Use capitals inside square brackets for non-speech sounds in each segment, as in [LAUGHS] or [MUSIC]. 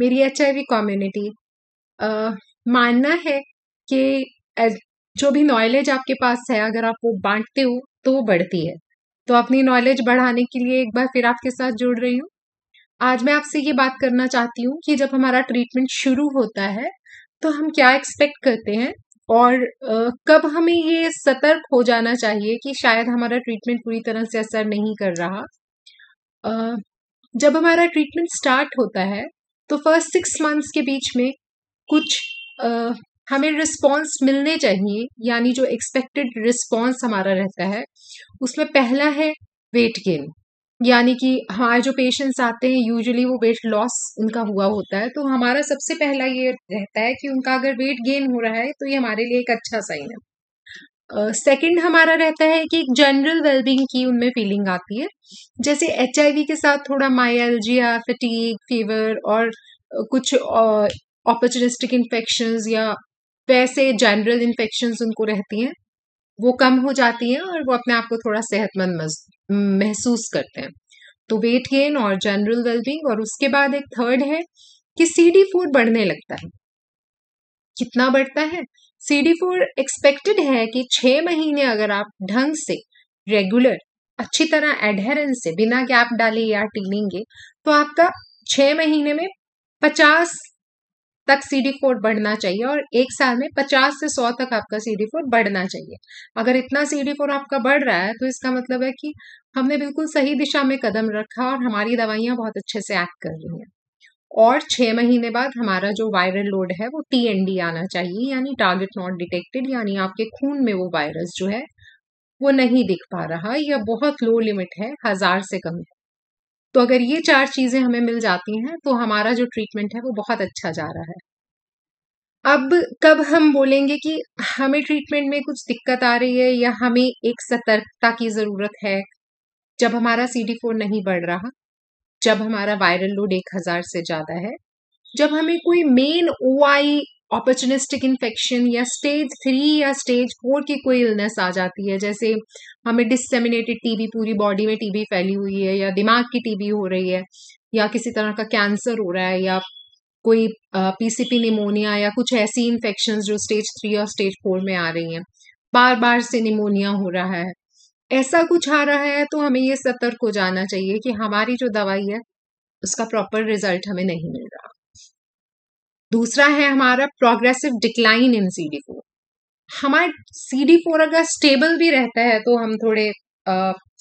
मेरी H I we community मानना है कि जो भी नॉलेज आपके पास है अगर आप वो बांटते हो तो वो बढ़ती है तो अपनी नॉलेज बढ़ाने के लिए एक बार फिर आपके साथ जुड़ रही हूँ आज मैं आपसे ये बात करना चाहती हूँ कि जब हमारा ट्रीटमेंट शुरू होता है तो हम क्या एक्सपेक्ट करते हैं और कब हमें ये सतर्क हो जाना चाहिए कि शायद हमारा ट्रीटमेंट पूरी तरह से असर नहीं कर रहा जब हमारा ट्रीटमेंट स्टार्ट होता है तो फर्स्ट सिक्स मंथ्स के बीच में कुछ uh, हमें रिस्पॉन्स मिलने चाहिए यानी जो एक्सपेक्टेड रिस्पॉन्स हमारा रहता है उसमें पहला है वेट गेन यानी कि हमारे जो पेशेंट्स आते हैं यूजुअली वो वेट लॉस उनका हुआ होता है तो हमारा सबसे पहला ये रहता है कि उनका अगर वेट गेन हो रहा है तो ये हमारे लिए एक अच्छा साइन है सेकंड uh, हमारा रहता है कि एक जनरल वेलबींग की उनमें फीलिंग आती है जैसे एच के साथ थोड़ा माइल्जिया फटीक फीवर और कुछ uh, इन्फेक्शन या वैसे जनरल इन्फेक्शन उनको रहती हैं वो कम हो जाती हैं और वो अपने आप को थोड़ा सेहतमंद महसूस करते हैं तो वेट गेन और जनरल वेलबींग और उसके बाद एक थर्ड है कि सी डी फोर बढ़ने लगता है कितना बढ़ता है सी डी फोर एक्सपेक्टेड है कि छह महीने अगर आप ढंग से रेगुलर अच्छी तरह एडहेरेंस से बिना गैप डाले या टीलेंगे तो आपका छह महीने में पचास तक सी डी फोर बढ़ना चाहिए और एक साल में पचास से सौ तक आपका सी डी फोर बढ़ना चाहिए अगर इतना सी डी फोर आपका बढ़ रहा है तो इसका मतलब है कि हमने बिल्कुल सही दिशा में कदम रखा और हमारी दवाइयाँ बहुत अच्छे से एक्ट कर रही हैं और छह महीने बाद हमारा जो वायरल लोड है वो टी आना चाहिए यानी टारगेट नॉट डिटेक्टेड यानी आपके खून में वो वायरस जो है वो नहीं दिख पा रहा या बहुत लो लिमिट है हज़ार से कम है तो अगर ये चार चीज़ें हमें मिल जाती हैं तो हमारा जो ट्रीटमेंट है वो बहुत अच्छा जा रहा है अब कब हम बोलेंगे कि हमें ट्रीटमेंट में कुछ दिक्कत आ रही है या हमें एक सतर्कता की ज़रूरत है जब हमारा सी डी फोर नहीं बढ़ रहा जब हमारा वायरल लोड एक हजार से ज्यादा है जब हमें कोई main O I opportunistic infection या स्टेज थ्री या स्टेज फोर की कोई इलनेस आ जाती है जैसे हमें डिससेमिनेटेड टीबी पूरी बॉडी में टीबी फैली हुई है या दिमाग की टीबी हो रही है या किसी तरह का कैंसर हो रहा है या कोई पीसीपी निमोनिया या कुछ ऐसी इन्फेक्शन जो स्टेज थ्री और स्टेज फोर में आ रही हैं बार बार से निमोनिया हो रहा है ऐसा कुछ आ रहा है तो हमें ये सतर्क हो जाना चाहिए कि हमारी जो दवाई है उसका प्रॉपर रिजल्ट हमें नहीं मिल रहा दूसरा है हमारा progressive decline in C D four हमारे सी डी फोर अगर स्टेबल भी रहता है तो हम थोड़े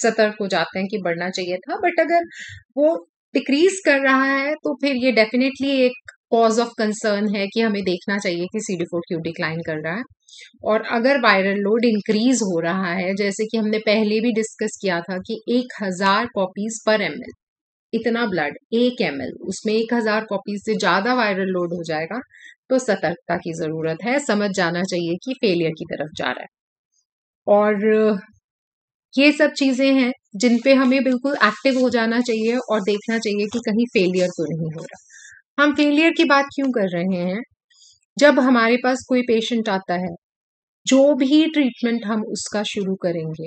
सतर्क हो जाते हैं कि बढ़ना चाहिए था बट अगर वो डिक्रीज कर रहा है तो फिर ये डेफिनेटली एक कॉज ऑफ कंसर्न है कि हमें देखना चाहिए कि सी डी फोर क्यों डिक्लाइन कर रहा है और अगर वायरल लोड इंक्रीज हो रहा है जैसे कि हमने पहले भी डिस्कस किया था कि एक हजार कॉपीज पर एम इतना ब्लड एक एम उसमें एक हजार कॉपीज से ज्यादा वायरल लोड हो जाएगा तो सतर्कता की जरूरत है समझ जाना चाहिए कि फेलियर की तरफ जा रहा है और ये सब चीजें हैं जिन पे हमें बिल्कुल एक्टिव हो जाना चाहिए और देखना चाहिए कि कहीं फेलियर तो नहीं हो रहा हम फेलियर की बात क्यों कर रहे हैं जब हमारे पास कोई पेशेंट आता है जो भी ट्रीटमेंट हम उसका शुरू करेंगे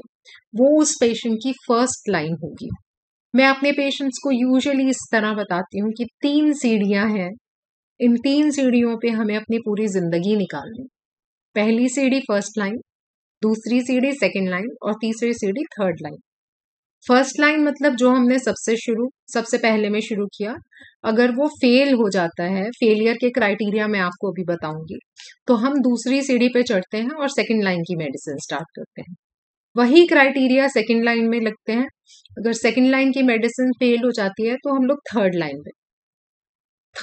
वो उस पेशेंट की फर्स्ट लाइन होगी मैं अपने पेशेंट्स को यूजुअली इस तरह बताती हूँ कि तीन सीढ़ियाँ हैं इन तीन सीढ़ियों पे हमें अपनी पूरी जिंदगी निकालनी पहली सीढ़ी फर्स्ट लाइन दूसरी सीढ़ी सेकेंड लाइन और तीसरी सीढ़ी थर्ड लाइन फर्स्ट लाइन मतलब जो हमने सबसे शुरू सबसे पहले में शुरू किया अगर वो फेल हो जाता है फेलियर के क्राइटेरिया मैं आपको अभी बताऊंगी तो हम दूसरी सीढ़ी पे चढ़ते हैं और सेकंड लाइन की मेडिसिन स्टार्ट करते हैं वही क्राइटेरिया सेकंड लाइन में लगते हैं अगर सेकंड लाइन की मेडिसिन फेल हो जाती है तो हम लोग थर्ड लाइन पे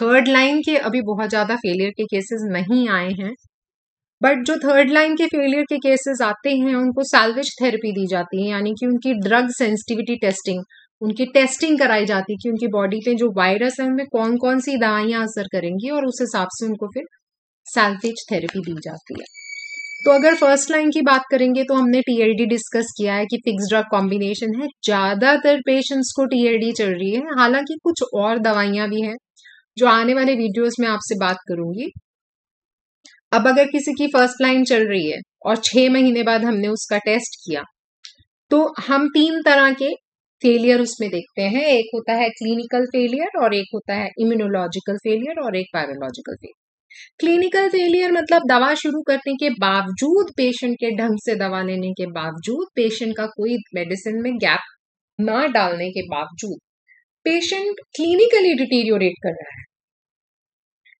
थर्ड लाइन के अभी बहुत ज़्यादा फेलियर के केसेस नहीं आए हैं बट जो थर्ड लाइन के फेलियर के केसेस आते हैं उनको सैलवेज थेरेपी दी जाती है यानी कि उनकी ड्रग सेंसिटिविटी टेस्टिंग उनकी टेस्टिंग कराई जाती है कि उनकी बॉडी पे जो वायरस है उनमें कौन कौन सी दवाइयाँ असर करेंगी और उस हिसाब से उनको फिर सैल्वेज थेरेपी दी जाती है तो अगर फर्स्ट लाइन की बात करेंगे तो हमने टीएलडी डिस्कस किया है कि फिक्स ड्रग कॉम्बिनेशन है ज्यादातर पेशेंट्स को टीएलडी चल रही है हालांकि कुछ और दवाइयां भी हैं जो आने वाले वीडियोस में आपसे बात करूंगी अब अगर किसी की फर्स्ट लाइन चल रही है और छह महीने बाद हमने उसका टेस्ट किया तो हम तीन तरह के फेलियर उसमें देखते हैं एक होता है क्लिनिकल फेलियर और एक होता है इम्यूनोलॉजिकल फेलियर और एक वायरोलॉजिकल फेलियर क्लिनिकल फेलियर मतलब दवा शुरू करने के बावजूद पेशेंट के ढंग से दवा लेने के बावजूद पेशेंट का कोई मेडिसिन में गैप ना डालने के बावजूद पेशेंट क्लिनिकली डिटेरियोरेट कर रहा है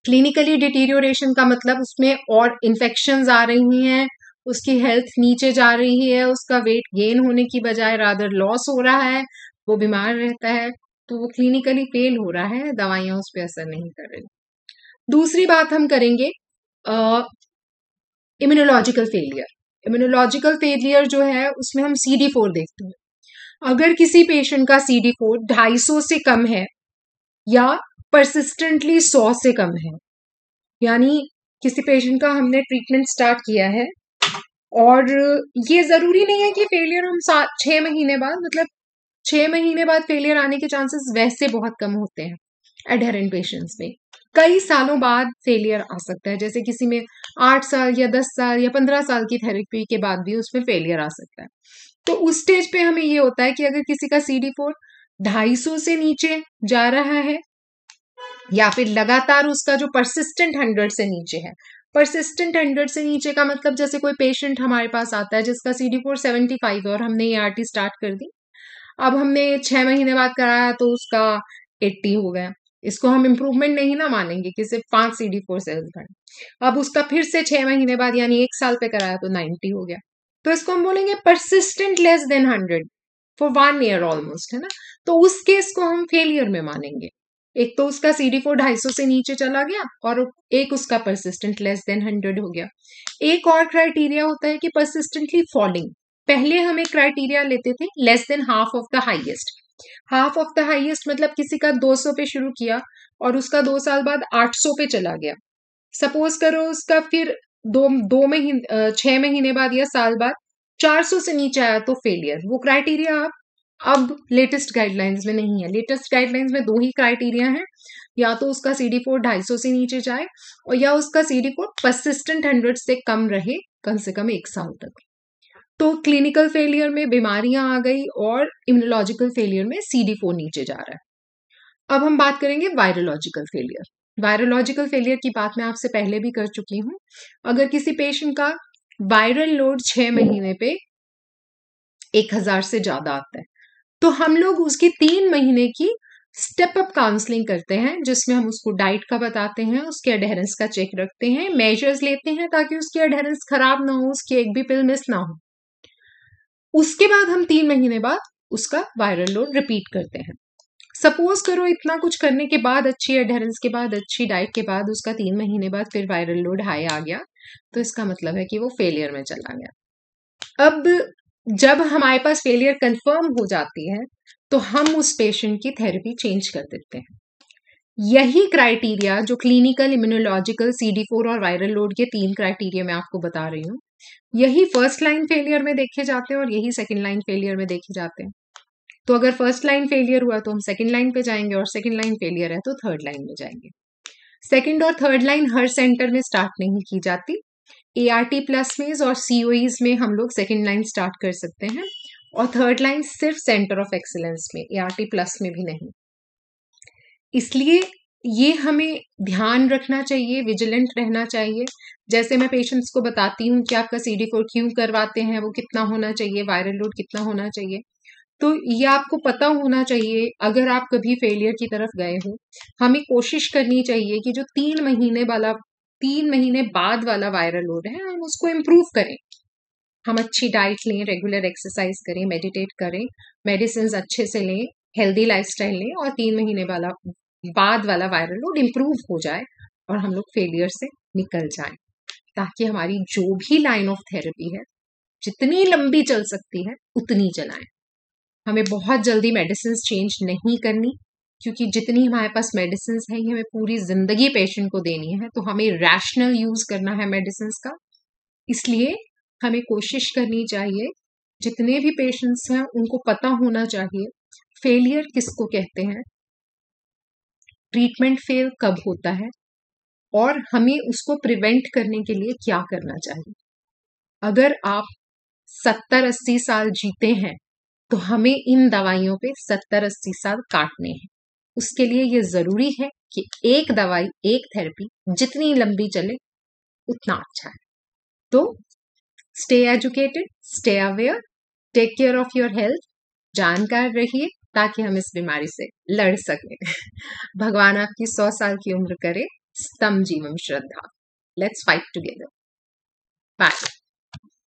क्लिनिकली डिटीरियोरेशन का मतलब उसमें और इन्फेक्शन आ रही हैं उसकी हेल्थ नीचे जा रही है उसका वेट गेन होने की बजाय रादर लॉस हो रहा है वो बीमार रहता है तो वो क्लिनिकली फेल हो रहा है दवाइयां उस पर असर नहीं कर रही दूसरी बात हम करेंगे इम्यूनोलॉजिकल फेलियर इम्यूनोलॉजिकल फेलियर जो है उसमें हम सी डी फोर देखते हैं अगर किसी पेशेंट का सी डी फोर ढाई सौ से कम है या परसिस्टेंटली सौ से कम है यानी किसी पेशेंट का हमने ट्रीटमेंट स्टार्ट किया है और ये ज़रूरी नहीं है कि फेलियर हम सात छः महीने बाद मतलब छः महीने बाद फेलियर आने के चांसेस वैसे बहुत कम होते हैं एडहरेंट पेशेंट्स में कई सालों बाद फेलियर आ सकता है जैसे किसी में आठ साल या दस साल या पंद्रह साल की थेरेपी के बाद भी उसमें फेलियर आ सकता है तो उस स्टेज पे हमें ये होता है कि अगर किसी का सी डी फोर ढाई सौ से नीचे जा रहा है या फिर लगातार उसका जो परसिस्टेंट हंड्रेड से नीचे है परसिस्टेंट हंड्रेड से नीचे का मतलब जैसे कोई पेशेंट हमारे पास आता है जिसका C D four seventy five और हमने ए आर टी स्टार्ट कर दी अब हमने छह महीने बाद कराया तो उसका एट्टी हो गया इसको हम इम्प्रूवमेंट नहीं ना मानेंगे कि सिर्फ पांच सी डी फोर सेल्स अब उसका फिर से छह महीने बाद यानी एक साल पे कराया तो नाइन्टी हो गया तो इसको हम बोलेंगे persistent less than hundred for one year almost है ना तो उस केस को हम फेलियर में मानेंगे एक तो उसका सी डी फोर ढाई सौ से नीचे चला गया और एक उसका परसिस्टेंट लेस देन हंड्रेड हो गया एक और क्राइटेरिया होता है कि परसिस्टेंटली फॉलिंग पहले हम एक क्राइटेरिया लेते थे less than half of the highest half of the highest मतलब किसी का 200 पे शुरू किया और उसका दो साल बाद 800 पे चला गया सपोज करो उसका फिर दो दो महीने छह महीने बाद या साल बाद 400 से नीचे आया तो फेलियर वो क्राइटेरिया आप अब लेटेस्ट गाइडलाइंस में नहीं है लेटेस्ट गाइडलाइंस में दो ही क्राइटेरिया हैं या तो उसका सी डी फोर ढाई सौ से नीचे जाए और या उसका C D four persistent hundred से कम रहे कम से कम एक साल तक तो क्लिनिकल फेलियर में बीमारियां आ गई और इम्यूनोलॉजिकल फेलियर में सी डी फोर नीचे जा रहा है अब हम बात करेंगे वायरोलॉजिकल फेलियर वायरोलॉजिकल फेलियर की बात मैं आपसे पहले भी कर चुकी हूं अगर किसी पेशेंट का वायरल लोड छह महीने पे एक हजार से ज्यादा आता है तो हम लोग उसकी तीन महीने की स्टेप अप काउंसलिंग करते हैं जिसमें हम उसको डाइट का बताते हैं उसके अडेरेंस का चेक रखते हैं मेजर्स लेते हैं ताकि उसकी अडेरेंस खराब ना हो उसकी एक भी पिल मिस ना हो उसके बाद हम तीन महीने बाद उसका वायरल लोड रिपीट करते हैं सपोज करो इतना कुछ करने के बाद अच्छी अडेरेंस के बाद अच्छी डाइट के बाद उसका तीन महीने बाद फिर वायरल लोड हाई आ गया तो इसका मतलब है कि वो फेलियर में चला गया अब जब हमारे पास फेलियर कंफर्म हो जाती है तो हम उस पेशेंट की थेरेपी चेंज कर देते हैं यही क्राइटेरिया जो क्लिनिकल इम्यूनोलॉजिकल सी फोर और वायरल लोड के तीन क्राइटेरिया मैं आपको बता रही हूँ यही फर्स्ट लाइन फेलियर में देखे जाते हैं और यही सेकेंड लाइन फेलियर में देखे जाते हैं तो अगर फर्स्ट लाइन फेलियर हुआ तो हम सेकेंड लाइन पे जाएंगे और सेकेंड लाइन फेलियर है तो थर्ड लाइन में जाएंगे सेकेंड और थर्ड लाइन हर सेंटर में स्टार्ट नहीं की जाती ए आर टी प्लस में और सी ओईज में हम लोग सेकेंड लाइन स्टार्ट कर सकते हैं और थर्ड लाइन सिर्फ सेंटर ऑफ एक्सीलेंस में ए आर टी प्लस में भी नहीं इसलिए ये हमें ध्यान रखना चाहिए विजिलेंट रहना चाहिए जैसे मैं पेशेंट्स को बताती हूँ कि आपका सी डी कोड क्यों करवाते हैं वो कितना होना चाहिए वायरल लोड कितना होना चाहिए तो ये आपको पता होना चाहिए अगर आप कभी फेलियर की तरफ गए हो हमें कोशिश करनी चाहिए कि जो तीन महीने वाला तीन महीने बाद वाला वायरल हो रहा है हम उसको इम्प्रूव करें हम अच्छी डाइट लें रेगुलर एक्सरसाइज करें मेडिटेट करें मेडिसिन अच्छे से लें हेल्दी लाइफ लें और तीन महीने वाला बाद वाला वायरल लोड इम्प्रूव हो जाए और हम लोग फेलियर से निकल जाए ताकि हमारी जो भी लाइन ऑफ थेरेपी है जितनी लंबी चल सकती है उतनी चलाएं हमें बहुत जल्दी मेडिसिन चेंज नहीं करनी क्योंकि जितनी हमारे पास मेडिसिन है ये हमें पूरी जिंदगी पेशेंट को देनी है तो हमें रैशनल यूज करना है मेडिसिन का इसलिए हमें कोशिश करनी चाहिए जितने भी पेशेंट्स हैं उनको पता होना चाहिए फेलियर किसको कहते हैं ट्रीटमेंट फेल कब होता है और हमें उसको प्रिवेंट करने के लिए क्या करना चाहिए अगर आप सत्तर अस्सी साल जीते हैं तो हमें इन दवाइयों पे सत्तर अस्सी साल काटने हैं उसके लिए ये ज़रूरी है कि एक दवाई एक थेरेपी जितनी लंबी चले उतना अच्छा है तो stay educated stay aware take care of your health जानकार रहिए ताकि हम इस बीमारी से लड़ सकें [LAUGHS] भगवान आपकी सौ साल की उम्र करे स्तम जीवन श्रद्धा लेट्स फाइट टुगेदर बाय